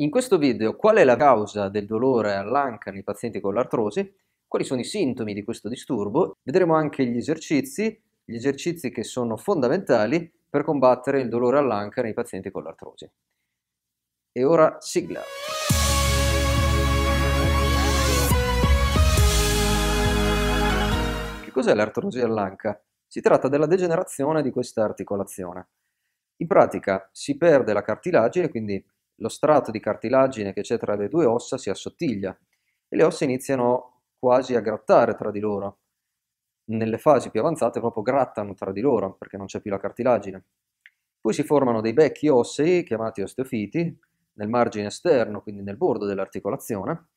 In questo video qual è la causa del dolore all'anca nei pazienti con l'artrosi, quali sono i sintomi di questo disturbo, vedremo anche gli esercizi, gli esercizi che sono fondamentali per combattere il dolore all'anca nei pazienti con l'artrosi. E ora sigla! Che cos'è l'artrosi all'anca? Si tratta della degenerazione di questa articolazione. In pratica si perde la cartilagine, quindi lo strato di cartilagine che c'è tra le due ossa si assottiglia e le ossa iniziano quasi a grattare tra di loro. Nelle fasi più avanzate proprio grattano tra di loro perché non c'è più la cartilagine. Poi si formano dei becchi ossei chiamati osteofiti nel margine esterno, quindi nel bordo dell'articolazione,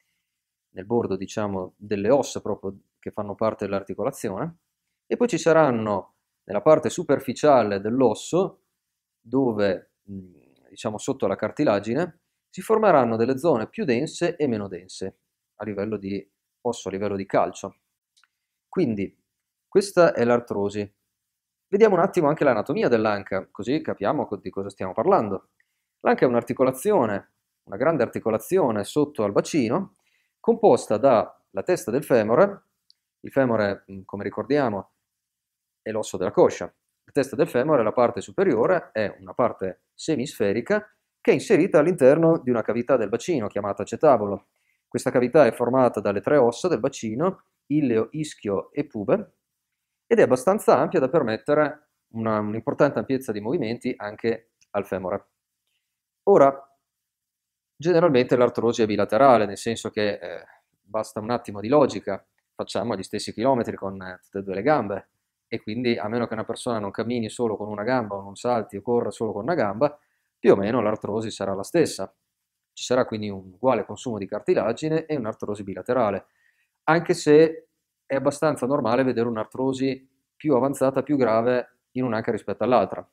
nel bordo diciamo delle ossa proprio che fanno parte dell'articolazione, e poi ci saranno nella parte superficiale dell'osso dove mh, diciamo sotto la cartilagine, si formeranno delle zone più dense e meno dense a livello di osso, a livello di calcio. Quindi questa è l'artrosi. Vediamo un attimo anche l'anatomia dell'anca, così capiamo di cosa stiamo parlando. L'anca è un'articolazione, una grande articolazione sotto al bacino, composta dalla testa del femore, il femore, mm, come ricordiamo, è l'osso della coscia, la testa del femore, la parte superiore, è una parte semisferica che è inserita all'interno di una cavità del bacino chiamata cetabolo. Questa cavità è formata dalle tre ossa del bacino, illeo, ischio e pube, ed è abbastanza ampia da permettere un'importante ampiezza di movimenti anche al femore. Ora, generalmente l'artrologia è bilaterale, nel senso che eh, basta un attimo di logica, facciamo gli stessi chilometri con eh, tutte e due le gambe, e quindi a meno che una persona non cammini solo con una gamba o non salti o corra solo con una gamba, più o meno l'artrosi sarà la stessa. Ci sarà quindi un uguale consumo di cartilagine e un'artrosi bilaterale, anche se è abbastanza normale vedere un'artrosi più avanzata, più grave in un'anca rispetto all'altra.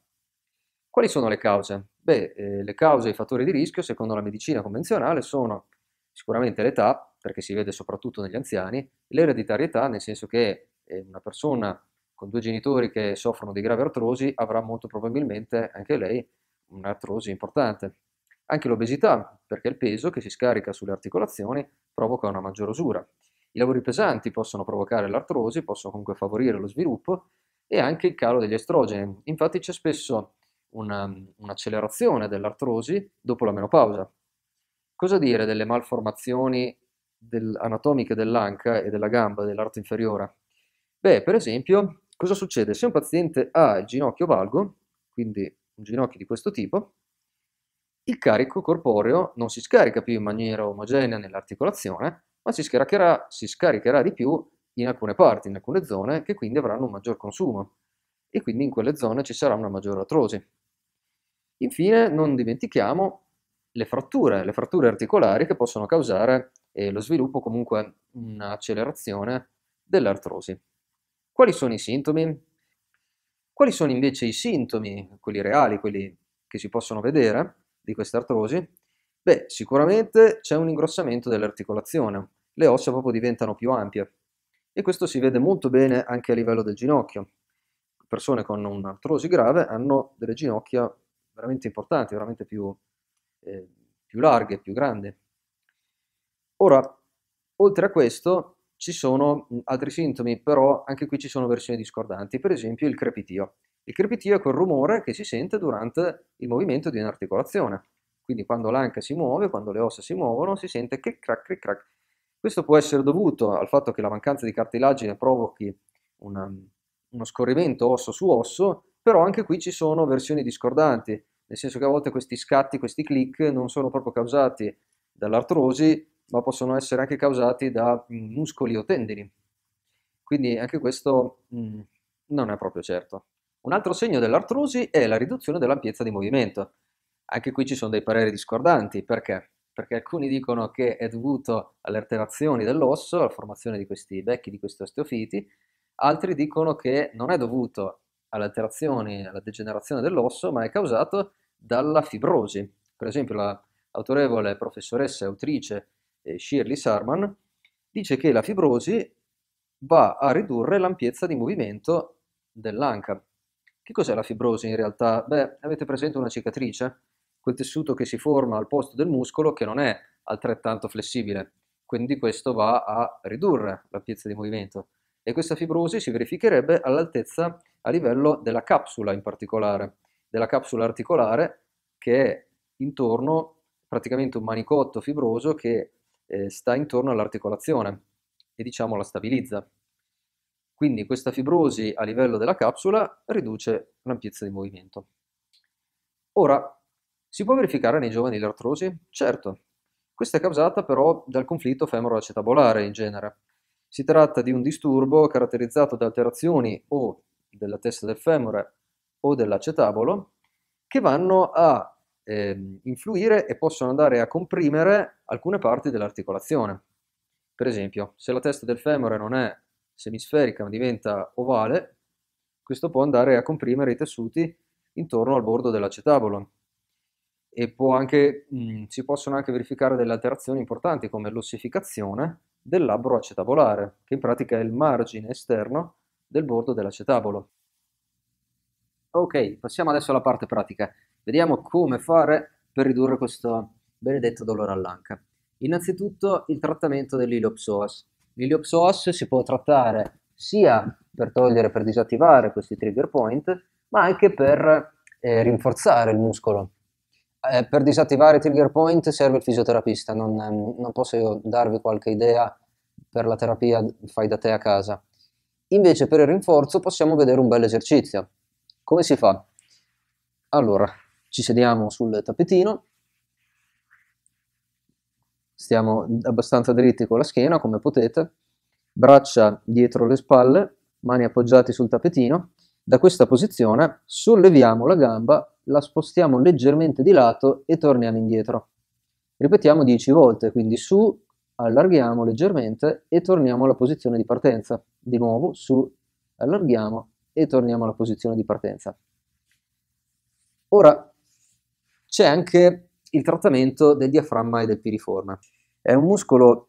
Quali sono le cause? Beh, eh, le cause e i fattori di rischio, secondo la medicina convenzionale, sono sicuramente l'età, perché si vede soprattutto negli anziani, l'ereditarietà, nel senso che eh, una persona con due genitori che soffrono di grave artrosi, avrà molto probabilmente anche lei un'artrosi importante. Anche l'obesità, perché il peso che si scarica sulle articolazioni provoca una maggior usura. I lavori pesanti possono provocare l'artrosi, possono comunque favorire lo sviluppo e anche il calo degli estrogeni. Infatti c'è spesso una, un'accelerazione dell'artrosi dopo la menopausa. Cosa dire delle malformazioni del, anatomiche dell'anca e della gamba, dell'arto inferiore? Beh, per esempio, cosa succede? Se un paziente ha il ginocchio valgo, quindi un ginocchio di questo tipo, il carico corporeo non si scarica più in maniera omogenea nell'articolazione, ma si scaricherà, si scaricherà di più in alcune parti, in alcune zone, che quindi avranno un maggior consumo e quindi in quelle zone ci sarà una maggiore artrosi. Infine non dimentichiamo le fratture, le fratture articolari che possono causare eh, lo sviluppo comunque un'accelerazione dell'artrosi. Quali sono i sintomi? Quali sono invece i sintomi, quelli reali, quelli che si possono vedere di questa artrosi? Beh, sicuramente c'è un ingrossamento dell'articolazione, le ossa proprio diventano più ampie e questo si vede molto bene anche a livello del ginocchio. Persone con un'artrosi grave hanno delle ginocchia veramente importanti, veramente più, eh, più larghe, più grandi. Ora, oltre a questo, ci sono altri sintomi, però anche qui ci sono versioni discordanti, per esempio il crepitio. Il crepitio è quel rumore che si sente durante il movimento di un'articolazione. Quindi quando l'anca si muove, quando le ossa si muovono, si sente cric crac cric crac. Questo può essere dovuto al fatto che la mancanza di cartilagine provochi una, um, uno scorrimento osso su osso, però anche qui ci sono versioni discordanti, nel senso che a volte questi scatti, questi click non sono proprio causati dall'artrosi, ma possono essere anche causati da mm, muscoli o tendini. Quindi anche questo mh, mm, non è proprio certo. Un altro segno dell'artrosi è la riduzione dell'ampiezza di movimento. Anche qui ci sono dei pareri discordanti, perché? Perché alcuni dicono che è dovuto alle alterazioni dell'osso, alla formazione di questi becchi, di questi osteofiti, altri dicono che non è dovuto alle alterazioni, alla degenerazione dell'osso, ma è causato dalla fibrosi. Per esempio l'autorevole professoressa e autrice eh, Shirley Sarman, dice che la fibrosi va a ridurre l'ampiezza di movimento dell'anca. Che cos'è la fibrosi in realtà? Beh, avete presente una cicatrice? Quel tessuto che si forma al posto del muscolo che non è altrettanto flessibile, quindi questo va a ridurre l'ampiezza di movimento. E questa fibrosi si verificherebbe all'altezza a livello della capsula in particolare, della capsula articolare che è intorno praticamente un manicotto fibroso che eh, sta intorno all'articolazione e diciamo la stabilizza. Quindi questa fibrosi a livello della capsula riduce l'ampiezza di movimento. Ora, si può verificare nei giovani l'artrosi? Certo, questa è causata però dal conflitto femoro-acetabolare in genere. Si tratta di un disturbo caratterizzato da alterazioni o della testa del femore o dell'acetabolo che vanno a eh, influire e possono andare a comprimere alcune parti dell'articolazione. Per esempio, se la testa del femore non è semisferica ma diventa ovale, questo può andare a comprimere i tessuti intorno al bordo dell'acetabolo e anche, mh, mm, si possono anche verificare delle alterazioni importanti come l'ossificazione del labbro acetabolare, che in pratica è il margine esterno del bordo dell'acetabolo. Ok, passiamo adesso alla parte pratica. Vediamo come fare per ridurre questo benedetto dolore all'anca. Innanzitutto il trattamento dell'iliopsoas. L'iliopsoas si può trattare sia per togliere, per disattivare questi trigger point, ma anche per eh, rinforzare il muscolo. Eh, per disattivare i trigger point serve il fisioterapista, non, ehm, non posso io darvi qualche idea per la terapia fai da te a casa. Invece per il rinforzo possiamo vedere un bel esercizio. Come si fa? Allora, ci sediamo sul tappetino, stiamo abbastanza dritti con la schiena come potete, braccia dietro le spalle, mani appoggiate sul tappetino, da questa posizione solleviamo la gamba, la spostiamo leggermente di lato e torniamo indietro. Ripetiamo 10 volte, quindi su, allarghiamo leggermente e torniamo alla posizione di partenza. Di nuovo su, allarghiamo e torniamo alla posizione di partenza. Ora c'è anche il trattamento del diaframma e del piriforme. È un muscolo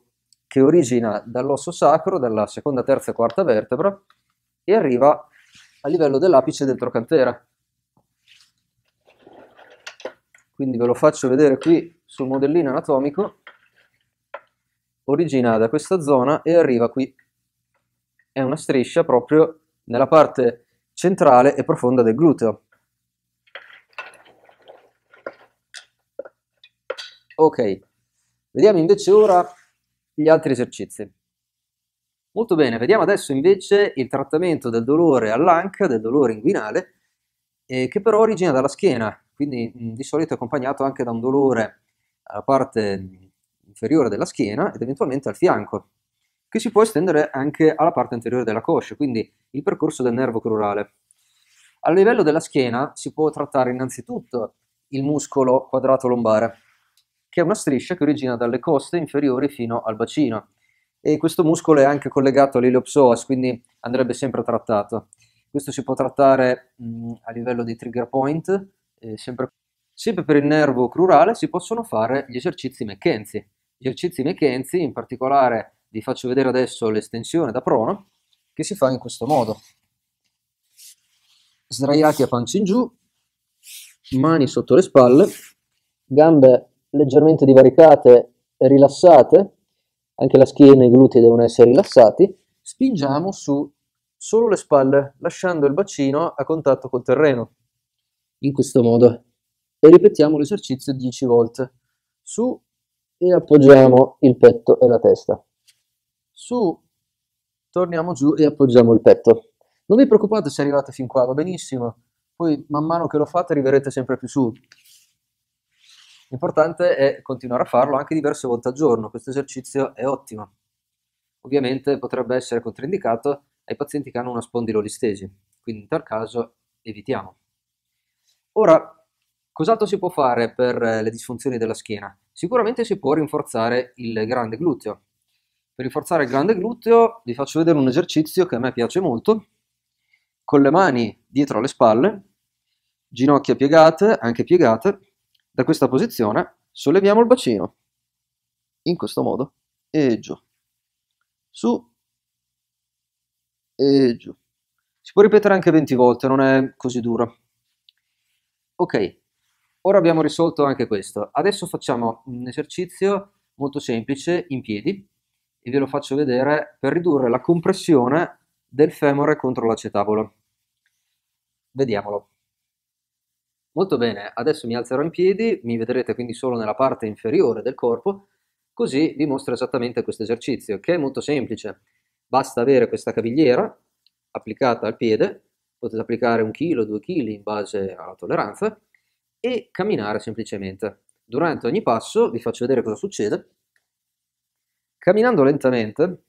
che origina dall'osso sacro, dalla seconda, terza e quarta vertebra e arriva a livello dell'apice del trocantera. Quindi ve lo faccio vedere qui sul modellino anatomico. Origina da questa zona e arriva qui. È una striscia proprio nella parte centrale e profonda del gluteo. Ok, vediamo invece ora gli altri esercizi. Molto bene, vediamo adesso invece il trattamento del dolore all'anca, del dolore inguinale, eh, che però origina dalla schiena, quindi mh, mm, di solito è accompagnato anche da un dolore alla parte mm, inferiore della schiena ed eventualmente al fianco, che si può estendere anche alla parte anteriore della coscia, quindi il percorso del nervo crurale. A livello della schiena si può trattare innanzitutto il muscolo quadrato lombare, che è una striscia che origina dalle coste inferiori fino al bacino. E questo muscolo è anche collegato all'iliopsoas, quindi andrebbe sempre trattato. Questo si può trattare mh, mm, a livello di trigger point, eh, sempre, sempre per il nervo crurale si possono fare gli esercizi McKenzie. Gli esercizi McKenzie, in particolare vi faccio vedere adesso l'estensione da prono, che si fa in questo modo. Sdraiati a pancia in giù, mani sotto le spalle, gambe leggermente divaricate e rilassate, anche la schiena e i glutei devono essere rilassati, spingiamo su solo le spalle, lasciando il bacino a contatto col terreno, in questo modo. E ripetiamo l'esercizio 10 volte, su e appoggiamo il petto e la testa, su, torniamo giù e appoggiamo il petto. Non vi preoccupate se arrivate fin qua, va benissimo, poi man mano che lo fate arriverete sempre più su. L'importante è continuare a farlo anche diverse volte al giorno, questo esercizio è ottimo. Ovviamente potrebbe essere controindicato ai pazienti che hanno una spondilolistesi, quindi in tal caso evitiamo. Ora, cos'altro si può fare per eh, le disfunzioni della schiena? Sicuramente si può rinforzare il grande gluteo. Per rinforzare il grande gluteo vi faccio vedere un esercizio che a me piace molto, con le mani dietro alle spalle, ginocchia piegate, anche piegate, da questa posizione solleviamo il bacino, in questo modo, e giù, su e giù. Si può ripetere anche 20 volte, non è così duro. Ok, ora abbiamo risolto anche questo. Adesso facciamo un esercizio molto semplice in piedi e ve lo faccio vedere per ridurre la compressione del femore contro l'acetabolo. Vediamolo. Molto bene, adesso mi alzerò in piedi, mi vedrete quindi solo nella parte inferiore del corpo, così vi mostro esattamente questo esercizio, che è molto semplice. Basta avere questa cavigliera applicata al piede, potete applicare un chilo, due chili in base alla tolleranza, e camminare semplicemente. Durante ogni passo vi faccio vedere cosa succede. Camminando lentamente,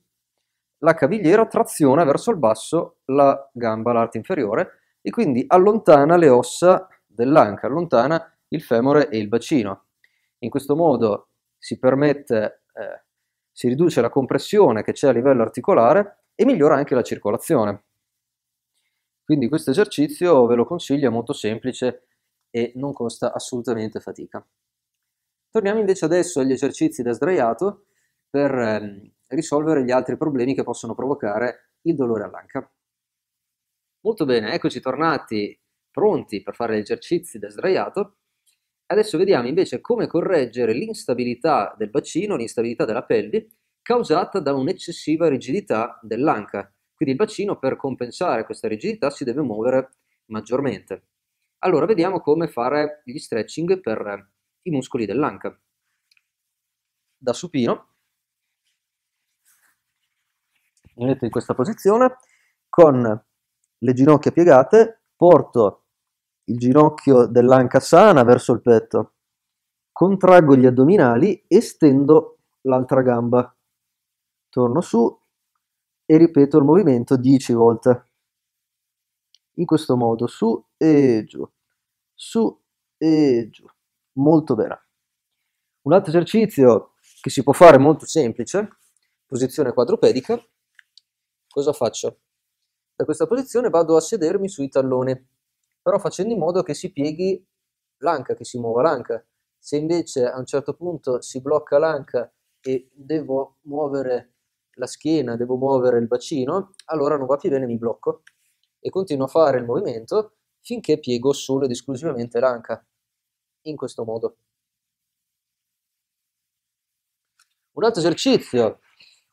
la cavigliera traziona verso il basso la gamba, l'arte inferiore, e quindi allontana le ossa dell'anca allontana il femore e il bacino. In questo modo si permette, eh, si riduce la compressione che c'è a livello articolare e migliora anche la circolazione. Quindi questo esercizio ve lo consiglio, è molto semplice e non costa assolutamente fatica. Torniamo invece adesso agli esercizi da sdraiato per eh, risolvere gli altri problemi che possono provocare il dolore all'anca. Molto bene, eccoci tornati pronti per fare gli esercizi da sdraiato. Adesso vediamo invece come correggere l'instabilità del bacino, l'instabilità della pelvi, causata da un'eccessiva rigidità dell'anca. Quindi il bacino per compensare questa rigidità si deve muovere maggiormente. Allora vediamo come fare gli stretching per i muscoli dell'anca. Da supino, mi metto in questa posizione, con le ginocchia piegate, porto il ginocchio dell'anca sana verso il petto, contraggo gli addominali e stendo l'altra gamba, torno su e ripeto il movimento 10 volte. In questo modo su e giù, su e giù. Molto bene. Un altro esercizio che si può fare molto semplice, posizione quadrupedica, cosa faccio? Da questa posizione vado a sedermi sui talloni però facendo in modo che si pieghi l'anca, che si muova l'anca. Se invece a un certo punto si blocca l'anca e devo muovere la schiena, devo muovere il bacino, allora non va più bene, mi blocco e continuo a fare il movimento finché piego solo ed esclusivamente l'anca, in questo modo. Un altro esercizio,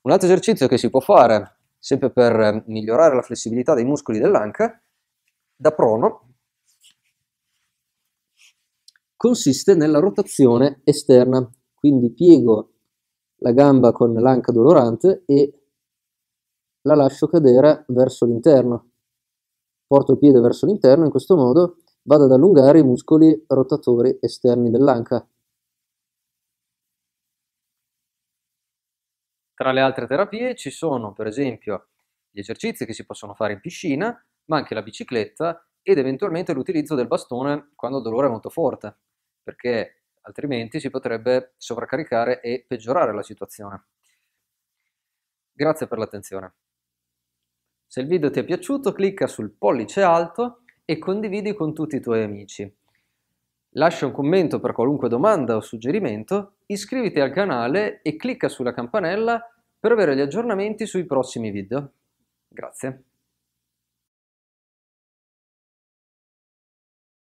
un altro esercizio che si può fare, sempre per eh, migliorare la flessibilità dei muscoli dell'anca, da prono, consiste nella rotazione esterna, quindi piego la gamba con l'anca dolorante e la lascio cadere verso l'interno. Porto il piede verso l'interno, in questo modo vado ad allungare i muscoli rotatori esterni dell'anca. Tra le altre terapie ci sono per esempio gli esercizi che si possono fare in piscina, ma anche la bicicletta ed eventualmente l'utilizzo del bastone quando il dolore è molto forte perché altrimenti si potrebbe sovraccaricare e peggiorare la situazione. Grazie per l'attenzione. Se il video ti è piaciuto clicca sul pollice alto e condividi con tutti i tuoi amici. Lascia un commento per qualunque domanda o suggerimento, iscriviti al canale e clicca sulla campanella per avere gli aggiornamenti sui prossimi video. Grazie.